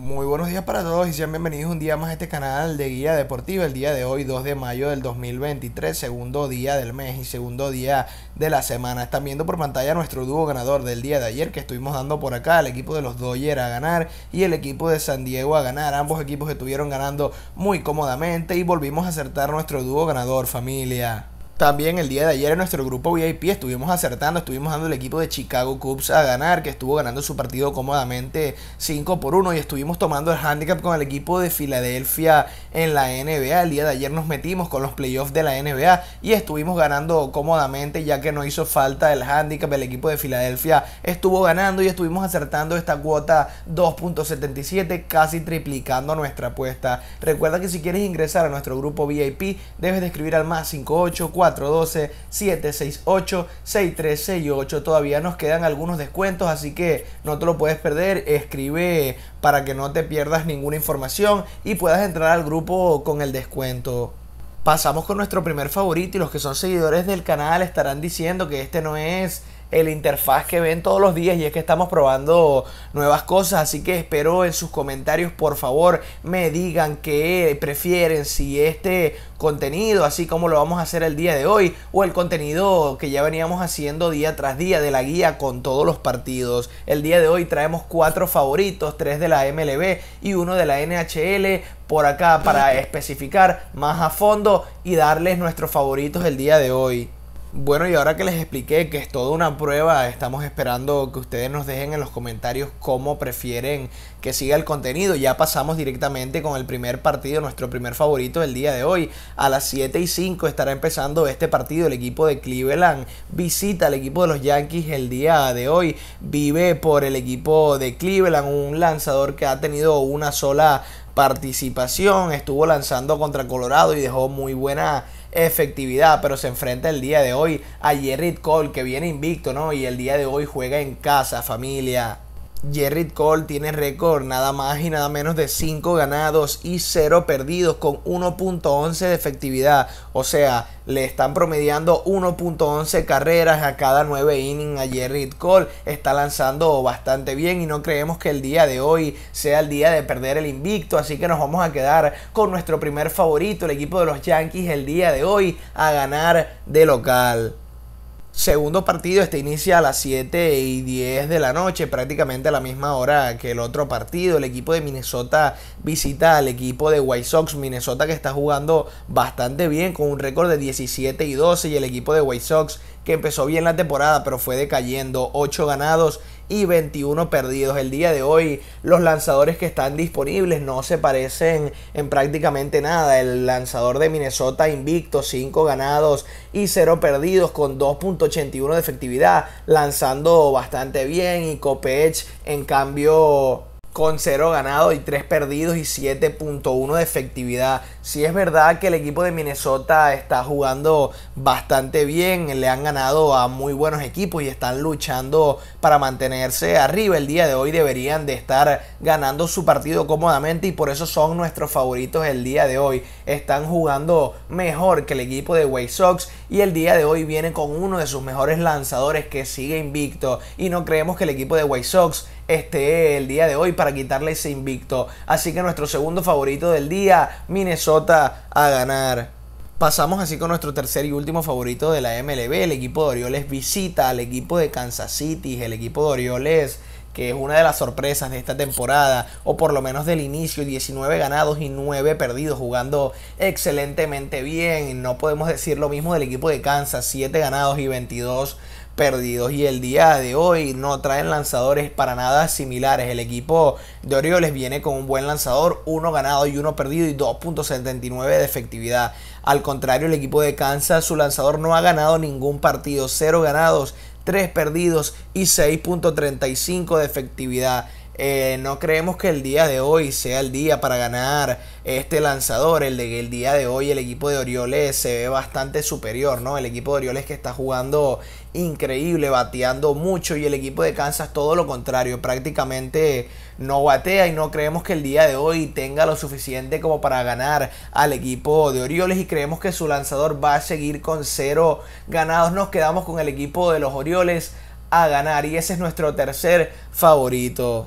Muy buenos días para todos y sean bienvenidos un día más a este canal de Guía Deportiva. El día de hoy, 2 de mayo del 2023, segundo día del mes y segundo día de la semana. Están viendo por pantalla nuestro dúo ganador del día de ayer que estuvimos dando por acá. El equipo de los Dodgers a ganar y el equipo de San Diego a ganar. Ambos equipos estuvieron ganando muy cómodamente y volvimos a acertar nuestro dúo ganador, familia. También el día de ayer en nuestro grupo VIP estuvimos acertando, estuvimos dando el equipo de Chicago Cubs a ganar, que estuvo ganando su partido cómodamente 5 por 1 y estuvimos tomando el handicap con el equipo de Filadelfia en la NBA. El día de ayer nos metimos con los playoffs de la NBA y estuvimos ganando cómodamente ya que no hizo falta el handicap. El equipo de Filadelfia estuvo ganando y estuvimos acertando esta cuota 2.77, casi triplicando nuestra apuesta. Recuerda que si quieres ingresar a nuestro grupo VIP debes de escribir al más 584 412-768-6368. Todavía nos quedan algunos descuentos, así que no te lo puedes perder. Escribe para que no te pierdas ninguna información y puedas entrar al grupo con el descuento. Pasamos con nuestro primer favorito y los que son seguidores del canal estarán diciendo que este no es el interfaz que ven todos los días y es que estamos probando nuevas cosas, así que espero en sus comentarios por favor me digan qué prefieren, si este contenido, así como lo vamos a hacer el día de hoy, o el contenido que ya veníamos haciendo día tras día de la guía con todos los partidos. El día de hoy traemos cuatro favoritos, tres de la MLB y uno de la NHL por acá para especificar más a fondo y darles nuestros favoritos el día de hoy. Bueno, y ahora que les expliqué que es toda una prueba, estamos esperando que ustedes nos dejen en los comentarios cómo prefieren que siga el contenido. Ya pasamos directamente con el primer partido, nuestro primer favorito del día de hoy. A las 7 y 5 estará empezando este partido. El equipo de Cleveland visita al equipo de los Yankees el día de hoy. Vive por el equipo de Cleveland, un lanzador que ha tenido una sola participación. Estuvo lanzando contra Colorado y dejó muy buena efectividad, pero se enfrenta el día de hoy a Jerry Cole que viene invicto, ¿no? Y el día de hoy juega en casa, familia. Jerry Cole tiene récord nada más y nada menos de 5 ganados y 0 perdidos con 1.11 de efectividad. O sea, le están promediando 1.11 carreras a cada 9 innings a Jerry Cole. Está lanzando bastante bien y no creemos que el día de hoy sea el día de perder el invicto. Así que nos vamos a quedar con nuestro primer favorito, el equipo de los Yankees, el día de hoy a ganar de local segundo partido este inicia a las 7 y 10 de la noche, prácticamente a la misma hora que el otro partido. El equipo de Minnesota visita al equipo de White Sox. Minnesota que está jugando bastante bien con un récord de 17 y 12 y el equipo de White Sox que empezó bien la temporada pero fue decayendo 8 ganados y 21 perdidos. El día de hoy los lanzadores que están disponibles no se parecen en prácticamente nada. El lanzador de Minnesota invicto, 5 ganados y 0 perdidos con 2.81 de efectividad, lanzando bastante bien y Copech en cambio con 0 ganado y 3 perdidos y 7.1 de efectividad. Si es verdad que el equipo de Minnesota está jugando bastante bien, le han ganado a muy buenos equipos y están luchando para mantenerse arriba. El día de hoy deberían de estar ganando su partido cómodamente y por eso son nuestros favoritos el día de hoy. Están jugando mejor que el equipo de White Sox y el día de hoy viene con uno de sus mejores lanzadores que sigue invicto y no creemos que el equipo de White Sox este el día de hoy para quitarle ese invicto. Así que nuestro segundo favorito del día, Minnesota a ganar. Pasamos así con nuestro tercer y último favorito de la MLB. El equipo de Orioles visita al equipo de Kansas City. El equipo de Orioles que es una de las sorpresas de esta temporada, o por lo menos del inicio, 19 ganados y 9 perdidos, jugando excelentemente bien. No podemos decir lo mismo del equipo de Kansas, 7 ganados y 22 perdidos y el día de hoy no traen lanzadores para nada similares. El equipo de Orioles viene con un buen lanzador, uno ganado y uno perdido y 2.79 de efectividad. Al contrario, el equipo de Kansas, su lanzador no ha ganado ningún partido, 0 ganados, 3 perdidos y 6.35 de efectividad. Eh, no creemos que el día de hoy sea el día para ganar este lanzador. El de el día de hoy el equipo de Orioles se ve bastante superior, ¿no? El equipo de Orioles que está jugando increíble, bateando mucho y el equipo de Kansas todo lo contrario, prácticamente no batea y no creemos que el día de hoy tenga lo suficiente como para ganar al equipo de Orioles y creemos que su lanzador va a seguir con cero ganados. Nos quedamos con el equipo de los Orioles a ganar y ese es nuestro tercer favorito.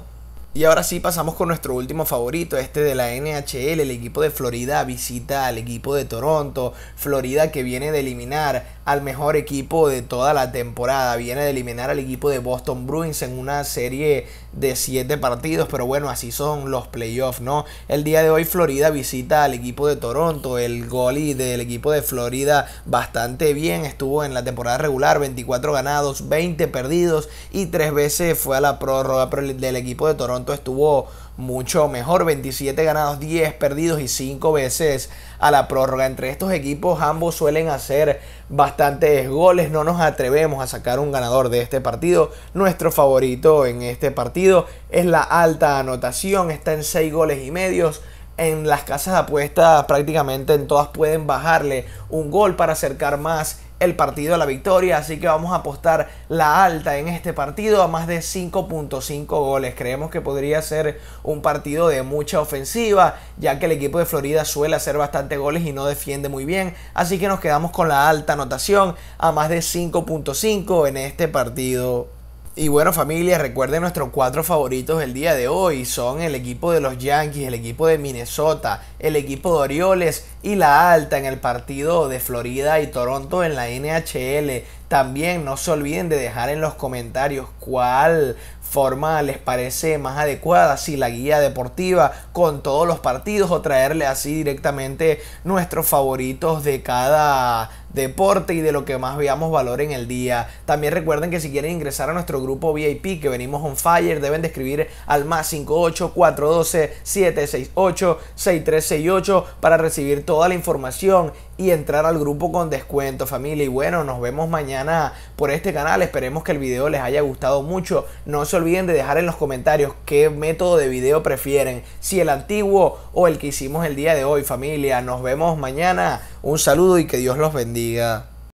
Y ahora sí pasamos con nuestro último favorito, este de la NHL. El equipo de Florida visita al equipo de Toronto. Florida que viene de eliminar al mejor equipo de toda la temporada. Viene de eliminar al equipo de Boston Bruins en una serie de 7 partidos, pero bueno, así son los playoffs, ¿no? El día de hoy Florida visita al equipo de Toronto, el goalie del equipo de Florida bastante bien, estuvo en la temporada regular, 24 ganados, 20 perdidos y tres veces fue a la prórroga, pero el del equipo de Toronto estuvo mucho mejor. 27 ganados, 10 perdidos y 5 veces a la prórroga. Entre estos equipos ambos suelen hacer bastantes goles. No nos atrevemos a sacar un ganador de este partido. Nuestro favorito en este partido es la alta anotación. Está en 6 goles y medios en las casas de apuestas prácticamente en todas pueden bajarle un gol para acercar más el partido a la victoria, así que vamos a apostar la alta en este partido a más de 5.5 goles. Creemos que podría ser un partido de mucha ofensiva, ya que el equipo de Florida suele hacer bastante goles y no defiende muy bien, así que nos quedamos con la alta anotación a más de 5.5 en este partido. Y bueno familia, recuerden nuestros cuatro favoritos del día de hoy. Son el equipo de los Yankees, el equipo de Minnesota, el equipo de Orioles y la alta en el partido de Florida y Toronto en la NHL. También no se olviden de dejar en los comentarios cuál forma les parece más adecuada, si la guía deportiva con todos los partidos o traerle así directamente nuestros favoritos de cada deporte y de lo que más veamos valor en el día. También recuerden que si quieren ingresar a nuestro grupo VIP que venimos on fire, deben de escribir al más 58 412 768 6368 para recibir toda la información y entrar al grupo con descuento, familia. Y bueno, nos vemos mañana por este canal. Esperemos que el video les haya gustado mucho. No se olviden de dejar en los comentarios qué método de video prefieren, si el antiguo o el que hicimos el día de hoy, familia. Nos vemos mañana. Un saludo y que Dios los bendiga.